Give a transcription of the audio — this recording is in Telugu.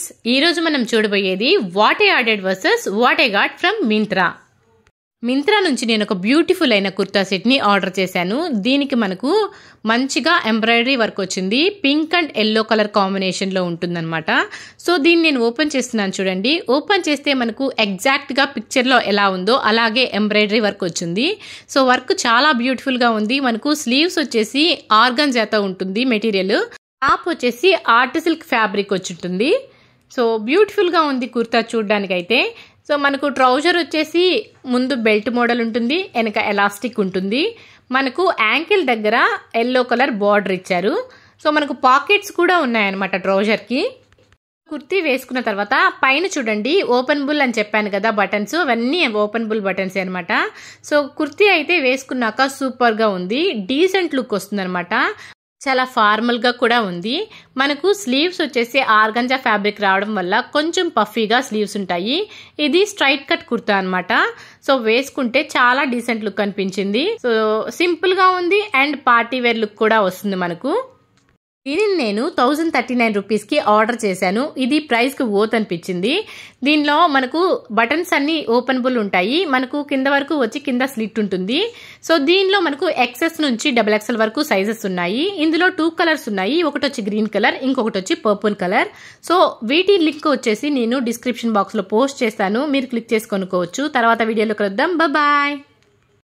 ఫ్రెండ్స్ ఈరోజు మనం చూడబోయేది what I ordered versus what I got from Myntra Myntra నుంచి నేను ఒక బ్యూటిఫుల్ అయిన కుర్తా సెట్ని ఆర్డర్ చేశాను దీనికి మనకు మంచిగా ఎంబ్రాయిడరీ వర్క్ వచ్చింది పింక్ అండ్ ఎల్లో కలర్ కాంబినేషన్లో ఉంటుందన్నమాట సో దీన్ని నేను ఓపెన్ చేస్తున్నాను చూడండి ఓపెన్ చేస్తే మనకు ఎగ్జాక్ట్గా పిక్చర్లో ఎలా ఉందో అలాగే ఎంబ్రాయిడరీ వర్క్ వచ్చింది సో వర్క్ చాలా బ్యూటిఫుల్గా ఉంది మనకు స్లీవ్స్ వచ్చేసి ఆర్గన్ చేత ఉంటుంది మెటీరియల్ టాప్ వచ్చేసి ఆర్ట్ సిల్క్ ఫ్యాబ్రిక్ వచ్చి ఉంటుంది సో బ్యూటిఫుల్గా ఉంది కుర్తా చూడ్డానికైతే సో మనకు ట్రౌజర్ వచ్చేసి ముందు బెల్ట్ మోడల్ ఉంటుంది వెనక ఎలాస్టిక్ ఉంటుంది మనకు యాంకిల్ దగ్గర ఎల్లో కలర్ బార్డర్ ఇచ్చారు సో మనకు పాకెట్స్ కూడా ఉన్నాయన్నమాట ట్రౌజర్కి కుర్తీ వేసుకున్న తర్వాత పైన చూడండి ఓపెన్ బుల్ అని చెప్పాను కదా బటన్స్ అవన్నీ ఓపెన్ బుల్ బటన్స్ అనమాట సో కుర్తీ అయితే వేసుకున్నాక సూపర్గా ఉంది డీసెంట్ లుక్ అనమాట చాలా ఫార్మల్గా కూడా ఉంది మనకు స్లీవ్స్ వచ్చేసి ఆర్గంజా ఫ్యాబ్రిక్ రావడం వల్ల కొంచెం పఫీగా స్లీవ్స్ ఉంటాయి ఇది స్ట్రైట్ కట్ కుర్తా అనమాట సో వేసుకుంటే చాలా డీసెంట్ లుక్ అనిపించింది సో సింపుల్గా ఉంది అండ్ పార్టీ వేర్ లుక్ కూడా వస్తుంది మనకు దీనిని నేను థౌజండ్ థర్టీ నైన్ రూపీస్కి ఆర్డర్ చేశాను ఇది ప్రైస్కి ఓత్ అనిపించింది దీనిలో మనకు బటన్స్ అన్నీ ఓపెనబుల్ ఉంటాయి మనకు కింద వరకు వచ్చి కింద స్లిట్ ఉంటుంది సో దీనిలో మనకు ఎక్సెస్ నుంచి డబుల్ ఎక్స్ఎల్ వరకు సైజెస్ ఉన్నాయి ఇందులో టూ కలర్స్ ఉన్నాయి ఒకటి వచ్చి గ్రీన్ కలర్ ఇంకొకటి వచ్చి పర్పుల్ కలర్ సో వీటి లింక్ వచ్చేసి నేను డిస్క్రిప్షన్ బాక్స్లో పోస్ట్ చేస్తాను మీరు క్లిక్ చేసుకొనుకోవచ్చు తర్వాత వీడియోలో కలుద్దాం బాయ్